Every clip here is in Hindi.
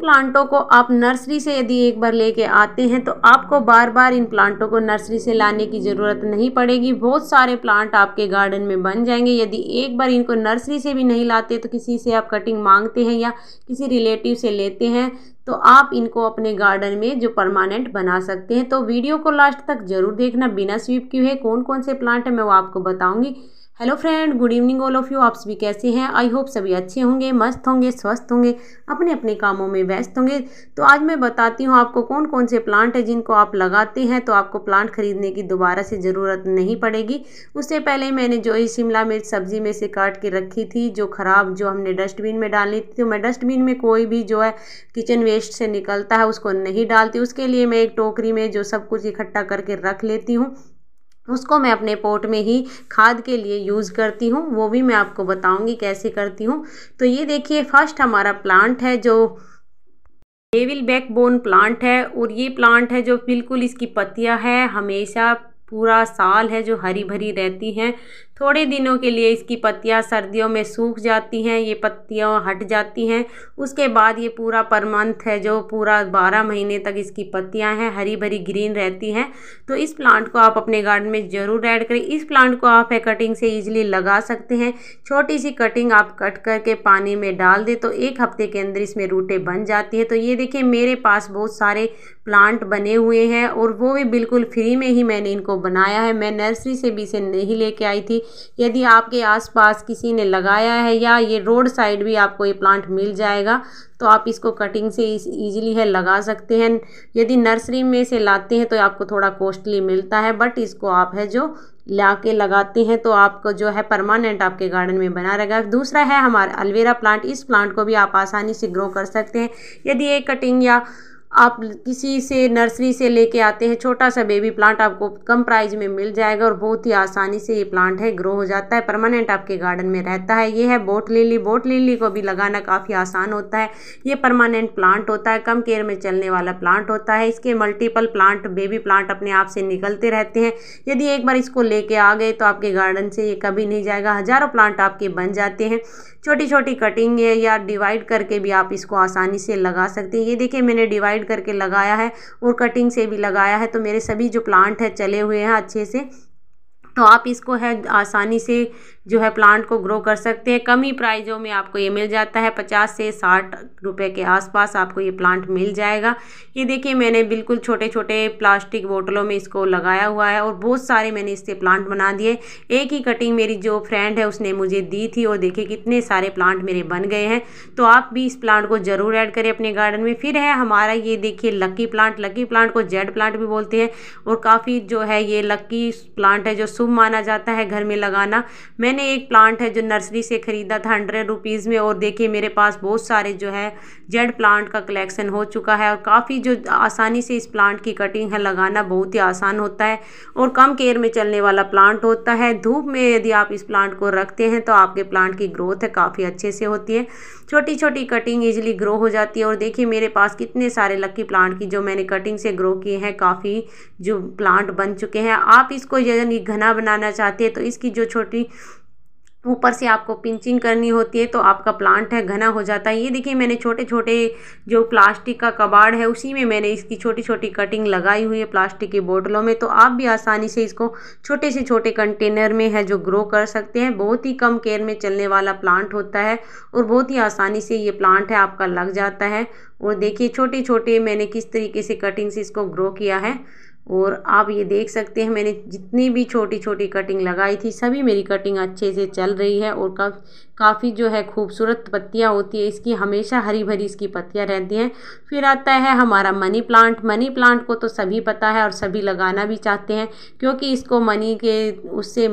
प्लांटों को आप नर्सरी से यदि एक बार लेके आते हैं तो आपको बार बार इन प्लांटों को नर्सरी से लाने की ज़रूरत नहीं पड़ेगी बहुत सारे प्लांट आपके गार्डन में बन जाएंगे यदि एक बार इनको नर्सरी से भी नहीं लाते तो किसी से आप कटिंग मांगते हैं या किसी रिलेटिव से लेते हैं तो आप इनको अपने गार्डन में जो परमानेंट बना सकते हैं तो वीडियो को लास्ट तक ज़रूर देखना बिना स्वीप क्यों है कौन कौन से प्लांट हैं मैं वो आपको बताऊँगी hello friend good evening all of you आप सभी कैसे हैं आई होप सभी अच्छे होंगे मस्त होंगे स्वस्थ होंगे अपने अपने कामों में व्यस्त होंगे तो आज मैं बताती हूँ आपको कौन कौन से प्लांट है जिनको आप लगाते हैं तो आपको प्लांट खरीदने की दोबारा से ज़रूरत नहीं पड़ेगी उससे पहले मैंने जो ही शिमला मिर्च सब्जी में से काट के रखी थी जो ख़राब जो हमने डस्टबिन में डालनी थी तो मैं डस्टबिन में कोई भी जो है किचन वेस्ट से निकलता है उसको नहीं डालती उसके लिए मैं एक टोकरी में जो सब कुछ इकट्ठा करके रख लेती हूँ उसको मैं अपने पोट में ही खाद के लिए यूज़ करती हूँ वो भी मैं आपको बताऊँगी कैसे करती हूँ तो ये देखिए फर्स्ट हमारा प्लांट है जो नेविल बैकबोन प्लांट है और ये प्लांट है जो बिल्कुल इसकी पत्तियाँ है हमेशा पूरा साल है जो हरी भरी रहती हैं थोड़े दिनों के लिए इसकी पत्तियाँ सर्दियों में सूख जाती हैं ये पत्तियाँ हट जाती हैं उसके बाद ये पूरा परमंथ है जो पूरा बारह महीने तक इसकी पत्तियाँ हैं हरी भरी ग्रीन रहती हैं तो इस प्लांट को आप अपने गार्डन में ज़रूर ऐड करें इस प्लांट को आप है कटिंग से ईजिली लगा सकते हैं छोटी सी कटिंग आप कट करके पानी में डाल दें तो एक हफ्ते के अंदर इसमें रूटें बन जाती है तो ये देखिए मेरे पास बहुत सारे प्लांट बने हुए हैं और वो भी बिल्कुल फ्री में ही मैंने इनको बनाया है मैं नर्सरी से भी इसे नहीं लेके आई थी यदि आपके आसपास किसी ने लगाया है या ये रोड साइड भी आपको ये प्लांट मिल जाएगा तो आप इसको कटिंग से इजीली है लगा सकते हैं यदि नर्सरी में से लाते हैं तो आपको थोड़ा कॉस्टली मिलता है बट इसको आप है जो ला के लगाते हैं तो आपको जो है परमानेंट आपके गार्डन में बना रहेगा दूसरा है हमारा अलवेरा प्लांट इस प्लांट को भी आप आसानी से ग्रो कर सकते हैं यदि ये कटिंग या आप किसी से नर्सरी से लेके आते हैं छोटा सा बेबी प्लांट आपको कम प्राइस में मिल जाएगा और बहुत ही आसानी से ये प्लांट है ग्रो हो जाता है परमानेंट आपके गार्डन में रहता है ये है बोट लिली बोट लिली को भी लगाना काफ़ी आसान होता है ये परमानेंट प्लांट होता है कम केयर में चलने वाला प्लांट होता है इसके मल्टीपल प्लांट बेबी प्लांट अपने आप से निकलते रहते हैं यदि एक बार इसको लेके आ गए तो आपके गार्डन से ये कभी नहीं जाएगा हज़ारों प्लांट आपके बन जाते हैं छोटी छोटी कटिंग या डिवाइड करके भी आप इसको आसानी से लगा सकते हैं ये देखिए मैंने डिवाइड साइड करके लगाया है और कटिंग से भी लगाया है तो मेरे सभी जो प्लांट है चले हुए हैं अच्छे से तो आप इसको है आसानी से जो है प्लांट को ग्रो कर सकते हैं कम ही प्राइजों में आपको ये मिल जाता है पचास से साठ रुपए के आसपास आपको ये प्लांट मिल जाएगा ये देखिए मैंने बिल्कुल छोटे छोटे प्लास्टिक बोटलों में इसको लगाया हुआ है और बहुत सारे मैंने इससे प्लांट बना दिए एक ही कटिंग मेरी जो फ्रेंड है उसने मुझे दी थी और देखिए कितने सारे प्लांट मेरे बन गए हैं तो आप भी इस प्लांट को ज़रूर ऐड करें अपने गार्डन में फिर है हमारा ये देखिए लक्की प्लांट लक्की प्लांट को जेड प्लांट भी बोलते हैं और काफ़ी जो है ये लक्की प्लांट है जो शुभ माना जाता है घर में लगाना मैंने मैंने एक प्लांट है जो नर्सरी से ख़रीदा था हंड्रेड रुपीज़ में और देखिए मेरे पास बहुत सारे जो है जेड प्लांट का कलेक्शन हो चुका है और काफ़ी जो आसानी से इस प्लांट की कटिंग है लगाना बहुत ही आसान होता है और कम केयर में चलने वाला प्लांट होता है धूप में यदि आप इस प्लांट को रखते हैं तो आपके प्लांट की ग्रोथ है काफ़ी अच्छे से होती है छोटी छोटी कटिंग ईजिली ग्रो हो जाती है और देखिए मेरे पास कितने सारे लक्की प्लांट की जो मैंने कटिंग से ग्रो किए हैं काफ़ी जो प्लांट बन चुके हैं आप इसको यदि घना बनाना चाहते हैं तो इसकी जो छोटी ऊपर से आपको पिंचिंग करनी होती है तो आपका प्लांट है घना हो जाता है ये देखिए मैंने छोटे छोटे जो प्लास्टिक का कबाड़ है उसी में मैंने इसकी छोटी छोटी कटिंग लगाई हुई है प्लास्टिक की बोतलों में तो आप भी आसानी से इसको छोटे से छोटे कंटेनर में है जो ग्रो कर सकते हैं बहुत ही कम केयर में चलने वाला प्लांट होता है और बहुत ही आसानी से ये प्लांट है आपका लग जाता है और देखिए छोटे छोटे मैंने किस तरीके से कटिंग से इसको ग्रो किया है और आप ये देख सकते हैं मैंने जितनी भी छोटी छोटी कटिंग लगाई थी सभी मेरी कटिंग अच्छे से चल रही है और का, काफ़ी जो है खूबसूरत पत्तियाँ होती है इसकी हमेशा हरी भरी इसकी पत्तियाँ रहती हैं फिर आता है हमारा मनी प्लांट मनी प्लांट को तो सभी पता है और सभी लगाना भी चाहते हैं क्योंकि इसको मनी के उससे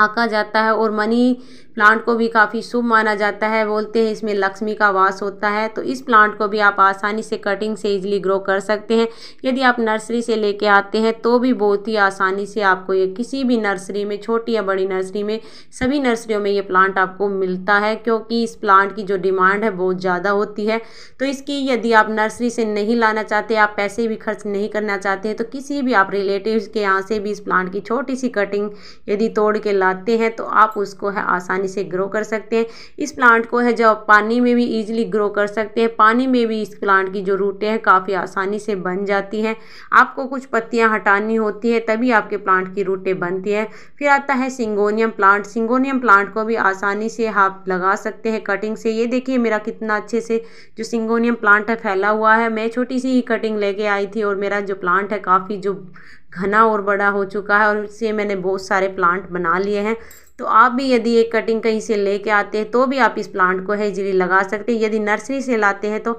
आका जाता है और मनी प्लांट को भी काफ़ी शुभ माना जाता है बोलते हैं इसमें लक्ष्मी का वास होता है तो इस प्लांट को भी आप आसानी से कटिंग से इजीली ग्रो कर सकते हैं यदि आप नर्सरी से लेके आते हैं तो भी बहुत ही आसानी से आपको ये किसी भी नर्सरी में छोटी या बड़ी नर्सरी में सभी नर्सरियों में ये प्लांट आपको मिलता है क्योंकि इस प्लांट की जो डिमांड है बहुत ज़्यादा होती है तो इसकी यदि आप नर्सरी से नहीं लाना चाहते आप पैसे भी खर्च नहीं करना चाहते हैं तो किसी भी आप रिलेटिव के यहाँ से भी इस प्लांट की छोटी सी कटिंग यदि तोड़ के ला लगाते हैं तो आप उसको है आसानी से ग्रो कर सकते हैं इस प्लांट को है जो आप पानी में भी ईजिली ग्रो कर सकते हैं पानी में भी इस प्लांट की जो रूटें हैं काफ़ी आसानी से बन जाती हैं आपको कुछ पत्तियाँ हटानी होती है तभी आपके प्लांट की रूटें बनती हैं फिर आता है सिंगोनियम प्लांट सिंगोनियम प्लांट को भी आसानी से आप हाँ लगा सकते हैं कटिंग से ये देखिए मेरा कितना अच्छे से जो सिंगोनियम प्लांट है फैला हुआ है मैं छोटी सी ही कटिंग लेके आई थी और मेरा जो प्लांट है काफ़ी जो घना और बड़ा हो चुका है और इससे मैंने बहुत सारे प्लांट बना लिए हैं तो आप भी यदि एक कटिंग कहीं से लेके आते हैं तो भी आप इस प्लांट को है जीरी लगा सकते हैं यदि नर्सरी से लाते हैं तो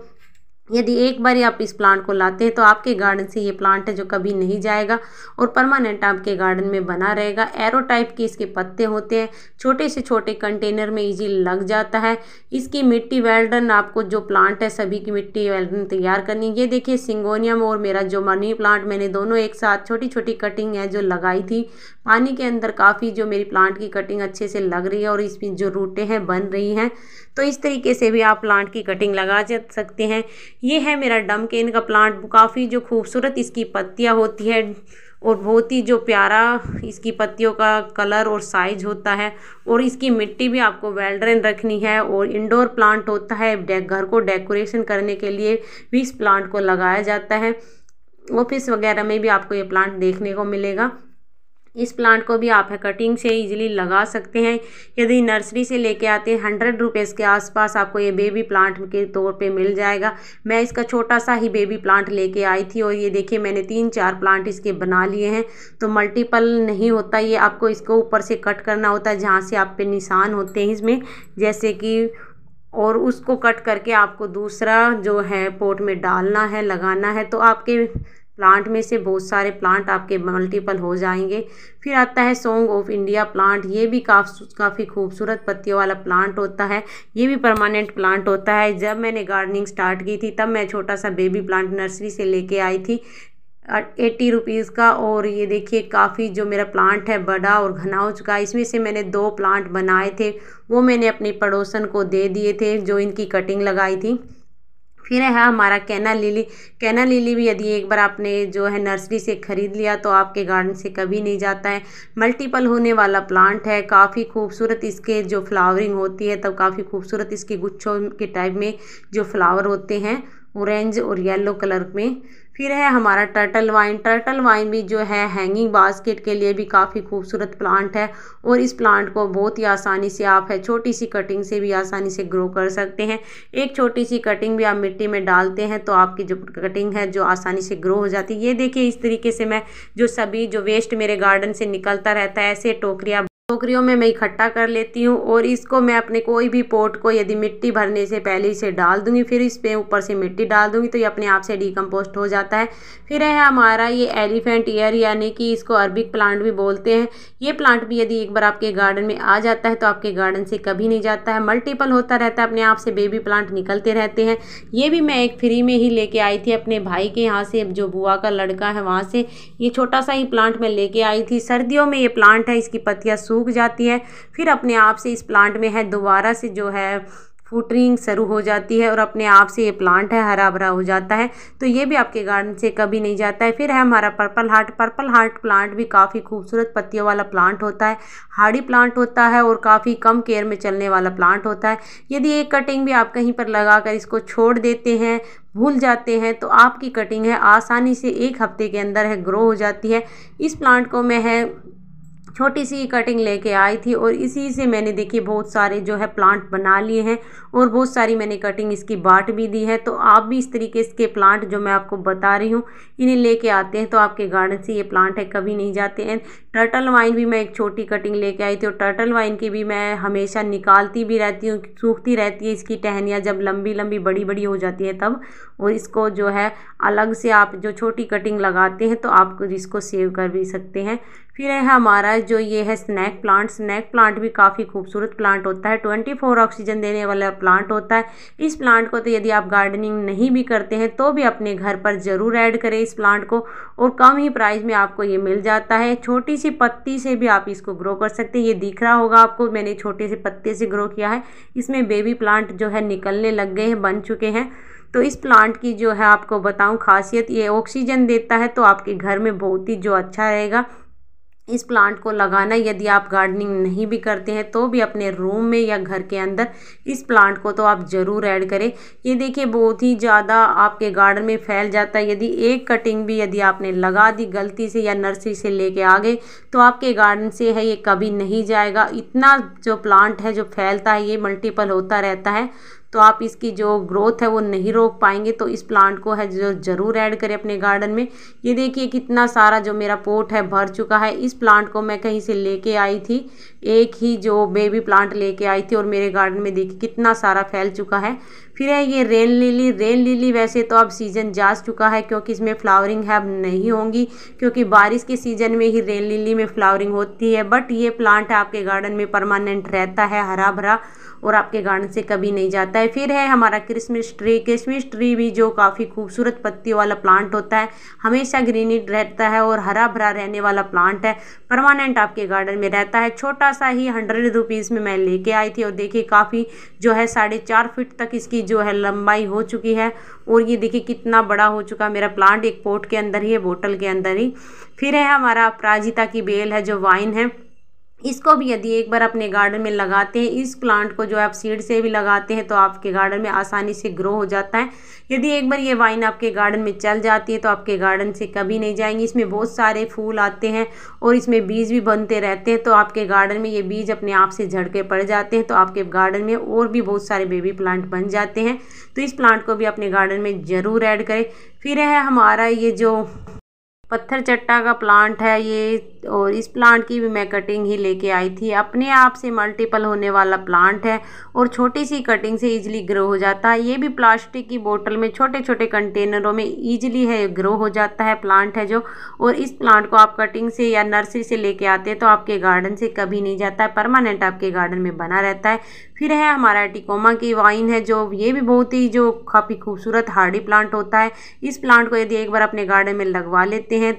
यदि एक बार आप इस प्लांट को लाते हैं तो आपके गार्डन से ये प्लांट है जो कभी नहीं जाएगा और परमानेंट आपके गार्डन में बना रहेगा एरो टाइप के इसके पत्ते होते हैं छोटे से छोटे कंटेनर में इजी लग जाता है इसकी मिट्टी वेल्डन आपको जो प्लांट है सभी की मिट्टी वेल्डन तैयार करनी है ये देखिए सिंगोनियम और मेरा जो मनी प्लांट मैंने दोनों एक साथ छोटी छोटी कटिंग है जो लगाई थी पानी के अंदर काफ़ी जो मेरी प्लांट की कटिंग अच्छे से लग रही है और इसमें जो रूटें हैं बन रही हैं तो इस तरीके से भी आप प्लांट की कटिंग लगा सकते हैं ये है मेरा डम केन का प्लांट काफ़ी जो खूबसूरत इसकी पत्तियाँ होती है और बहुत ही जो प्यारा इसकी पत्तियों का कलर और साइज होता है और इसकी मिट्टी भी आपको वेल्ड्रेन रखनी है और इंडोर प्लांट होता है घर को डेकोरेशन करने के लिए भी इस प्लांट को लगाया जाता है ऑफिस वगैरह में भी आपको ये प्लांट देखने को मिलेगा इस प्लांट को भी आप कटिंग से इजीली लगा सकते हैं यदि नर्सरी से लेके आते हैं हंड्रेड रुपीज़ के आसपास आपको ये बेबी प्लांट के तौर पे मिल जाएगा मैं इसका छोटा सा ही बेबी प्लांट लेके आई थी और ये देखिए मैंने तीन चार प्लांट इसके बना लिए हैं तो मल्टीपल नहीं होता ये आपको इसको ऊपर से कट करना होता है जहाँ से आप पे निशान होते हैं इसमें जैसे कि और उसको कट करके आपको दूसरा जो है पोट में डालना है लगाना है तो आपके प्लांट में से बहुत सारे प्लांट आपके मल्टीपल हो जाएंगे फिर आता है सोंग ऑफ इंडिया प्लांट ये भी काफ़ी खूबसूरत पत्तियों वाला प्लांट होता है ये भी परमानेंट प्लांट होता है जब मैंने गार्डनिंग स्टार्ट की थी तब मैं छोटा सा बेबी प्लांट नर्सरी से लेके आई थी एट्टी रुपीज़ का और ये देखिए काफ़ी जो मेरा प्लांट है बड़ा और घना हो चुका है इसमें से मैंने दो प्लांट बनाए थे वो मैंने अपने पड़ोसन को दे दिए थे जो इनकी कटिंग लगाई थी फिर है हमारा कैना लिली कैना लिली भी यदि एक बार आपने जो है नर्सरी से ख़रीद लिया तो आपके गार्डन से कभी नहीं जाता है मल्टीपल होने वाला प्लांट है काफ़ी खूबसूरत इसके जो फ्लावरिंग होती है तब काफ़ी खूबसूरत इसके गुच्छों के टाइप में जो फ्लावर होते हैं ऑरेंज और येलो कलर में फिर है हमारा टर्टल वाइन टर्टल वाइन भी जो है हैंगिंग बास्केट के लिए भी काफ़ी खूबसूरत प्लांट है और इस प्लांट को बहुत ही आसानी से आप है छोटी सी कटिंग से भी आसानी से ग्रो कर सकते हैं एक छोटी सी कटिंग भी आप मिट्टी में डालते हैं तो आपकी जो कटिंग है जो आसानी से ग्रो हो जाती है ये देखिए इस तरीके से मैं जो सभी जो वेस्ट मेरे गार्डन से निकलता रहता है ऐसे टोकरियाँ टोकरियों में मैं इकट्ठा कर लेती हूँ और इसको मैं अपने कोई भी पोट को यदि मिट्टी भरने से पहले इसे डाल दूंगी फिर इस पे ऊपर से मिट्टी डाल दूंगी तो ये अपने आप से डिकम्पोस्ट हो जाता है फिर है हमारा ये एलिफेंट ईयर यानी कि इसको अरबिक प्लांट भी बोलते हैं ये प्लांट भी यदि एक बार आपके गार्डन में आ जाता है तो आपके गार्डन से कभी नहीं जाता है मल्टीपल होता रहता है अपने आप से बेबी प्लांट निकलते रहते हैं ये भी मैं एक फ्री में ही लेके आई थी अपने भाई के यहाँ से जो बुआ का लड़का है वहाँ से ये छोटा सा ही प्लांट मैं लेके आई थी सर्दियों में ये प्लांट है इसकी पत्तियाँ सूख जाती है फिर अपने आप से इस प्लांट में है दोबारा से जो है फूटरिंग शुरू हो जाती है और अपने आप से ये प्लांट है हरा भरा हो जाता है तो ये भी आपके गार्डन से कभी नहीं जाता है फिर है हमारा purple heart purple heart plant भी काफ़ी खूबसूरत पत्तियों वाला प्लांट होता है हाड़ी प्लांट होता है और काफ़ी कम केयर में चलने वाला प्लांट होता है यदि एक कटिंग भी आप कहीं पर लगा कर इसको छोड़ देते हैं भूल जाते हैं तो आपकी कटिंग है आसानी से एक हफ्ते के अंदर है ग्रो हो जाती है इस प्लांट को मैं है छोटी सी कटिंग लेके आई थी और इसी से मैंने देखिए बहुत सारे जो है प्लांट बना लिए हैं और बहुत सारी मैंने कटिंग इसकी बाट भी दी है तो आप भी इस तरीके इसके प्लांट जो मैं आपको बता रही हूँ इन्हें लेके आते हैं तो आपके गार्डन से ये प्लांट है कभी नहीं जाते हैं टर्टल वाइन भी मैं एक छोटी कटिंग लेके आई थी और टर्टल वाइन की भी मैं हमेशा निकालती भी रहती हूँ सूखती रहती है इसकी टहनियाँ जब लंबी लंबी बड़ी बड़ी हो जाती है तब और इसको जो है अलग से आप जो छोटी कटिंग लगाते हैं तो आप इसको सेव कर भी सकते हैं फिर है हमारा जो ये है स्नैक प्लांट स्नैक प्लांट भी काफ़ी खूबसूरत प्लांट होता है ट्वेंटी फोर ऑक्सीजन देने वाला प्लांट होता है इस प्लांट को तो यदि आप गार्डनिंग नहीं भी करते हैं तो भी अपने घर पर ज़रूर ऐड करें इस प्लांट को और कम ही प्राइस में आपको ये मिल जाता है छोटी सी पत्ती से भी आप इसको ग्रो कर सकते हैं ये दिख रहा होगा आपको मैंने छोटे से पत्ते से ग्रो किया है इसमें बेबी प्लांट जो है निकलने लग गए हैं बन चुके हैं तो इस प्लांट की जो है आपको बताऊं खासियत ये ऑक्सीजन देता है तो आपके घर में बहुत ही जो अच्छा रहेगा इस प्लांट को लगाना यदि आप गार्डनिंग नहीं भी करते हैं तो भी अपने रूम में या घर के अंदर इस प्लांट को तो आप ज़रूर ऐड करें ये देखिए बहुत ही ज़्यादा आपके गार्डन में फैल जाता है यदि एक कटिंग भी यदि आपने लगा दी गलती से या नर्सरी से लेके आ गए तो आपके गार्डन से है ये कभी नहीं जाएगा इतना जो प्लांट है जो फैलता है ये मल्टीपल होता रहता है तो आप इसकी जो ग्रोथ है वो नहीं रोक पाएंगे तो इस प्लांट को है जो ज़रूर ऐड करें अपने गार्डन में ये देखिए कितना सारा जो मेरा पोट है भर चुका है इस प्लांट को मैं कहीं से लेके आई थी एक ही जो बेबी प्लांट लेके आई थी और मेरे गार्डन में देखिए कितना सारा फैल चुका है फिर है ये रेन लिली रेन लिली वैसे तो अब सीज़न जा चुका है क्योंकि इसमें फ्लावरिंग है अब नहीं होंगी क्योंकि बारिश के सीज़न में ही रेन लिली में फ्लावरिंग होती है बट ये प्लांट आपके गार्डन में परमानेंट रहता है हरा भरा और आपके गार्डन से कभी नहीं जाता है फिर है हमारा क्रिसमस ट्री क्रिसमस ट्री भी जो काफ़ी खूबसूरत पत्ती वाला प्लांट होता है हमेशा ग्रीनी रहता है और हरा भरा रहने वाला प्लांट है परमानेंट आपके गार्डन में रहता है छोटा सा ही हंड्रेड रुपीज़ में मैं लेके आई थी और देखिए काफ़ी जो है साढ़े चार फिट तक इसकी जो है लंबाई हो चुकी है और ये देखिए कितना बड़ा हो चुका मेरा प्लांट एक पोट के अंदर ही है बोटल के अंदर ही फिर है हमारा अपराजिता की बेल है जो वाइन है इसको भी यदि एक बार अपने गार्डन में लगाते हैं इस प्लांट को जो आप सीड से भी लगाते हैं तो आपके गार्डन में आसानी से ग्रो हो जाता है यदि एक बार ये वाइन आपके गार्डन में चल जाती है तो आपके गार्डन से कभी नहीं जाएंगी इसमें बहुत सारे फूल आते हैं और इसमें बीज भी बनते रहते हैं तो आपके गार्डन में ये बीज अपने आप से झड़के पड़ जाते हैं तो आपके गार्डन में और भी बहुत सारे बेबी प्लांट बन जाते हैं तो इस प्लांट को भी अपने गार्डन में ज़रूर ऐड करें फिर है हमारा ये जो पत्थर चट्टा का प्लांट है ये और इस प्लांट की भी मैं कटिंग ही लेके आई थी अपने आप से मल्टीपल होने वाला प्लांट है और छोटी सी कटिंग से इजीली ग्रो हो जाता है ये भी प्लास्टिक की बोतल में छोटे छोटे कंटेनरों में इजीली है ग्रो हो जाता है प्लांट है जो और इस प्लांट को आप कटिंग से या नर्सरी से लेके आते हैं तो आपके गार्डन से कभी नहीं जाता है परमानेंट आपके गार्डन में बना रहता है फिर है हमारा टिकोमा की वाइन है जो ये भी बहुत ही जो काफ़ी खूबसूरत हार्डी प्लांट होता है इस प्लांट को यदि एक बार अपने गार्डन में लगवा लेते हैं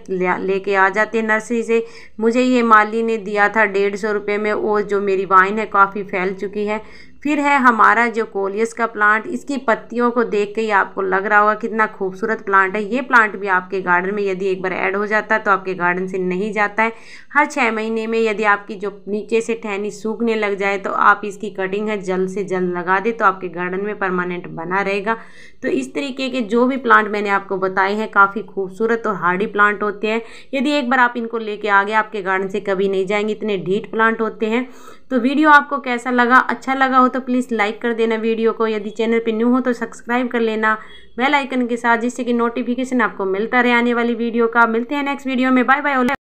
लेके आ जाते हैं नर्सरी से मुझे ये माली ने दिया था डेढ़ सौ रुपये में और जो मेरी वाइन है काफ़ी फैल चुकी है फिर है हमारा जो कोलियस का प्लांट इसकी पत्तियों को देख के ही आपको लग रहा होगा कितना खूबसूरत प्लांट है ये प्लांट भी आपके गार्डन में यदि एक बार ऐड हो जाता है तो आपके गार्डन से नहीं जाता है हर छः महीने में यदि आपकी जो नीचे से ठहनी सूखने लग जाए तो आप इसकी कटिंग है जल्द से जल्द लगा दे तो आपके गार्डन में परमानेंट बना रहेगा तो इस तरीके के जो भी प्लांट मैंने आपको बताए हैं काफ़ी खूबसूरत और हार्डी प्लांट होते हैं यदि एक बार आप इनको लेके आगे आपके गार्डन से कभी नहीं जाएंगे इतने ढीठ प्लांट होते हैं तो वीडियो आपको कैसा लगा अच्छा लगा हो तो प्लीज़ लाइक कर देना वीडियो को यदि चैनल पर न्यू हो तो सब्सक्राइब कर लेना बेल आइकन के साथ जिससे कि नोटिफिकेशन आपको मिलता रहे आने वाली वीडियो का मिलते हैं नेक्स्ट वीडियो में बाय बाय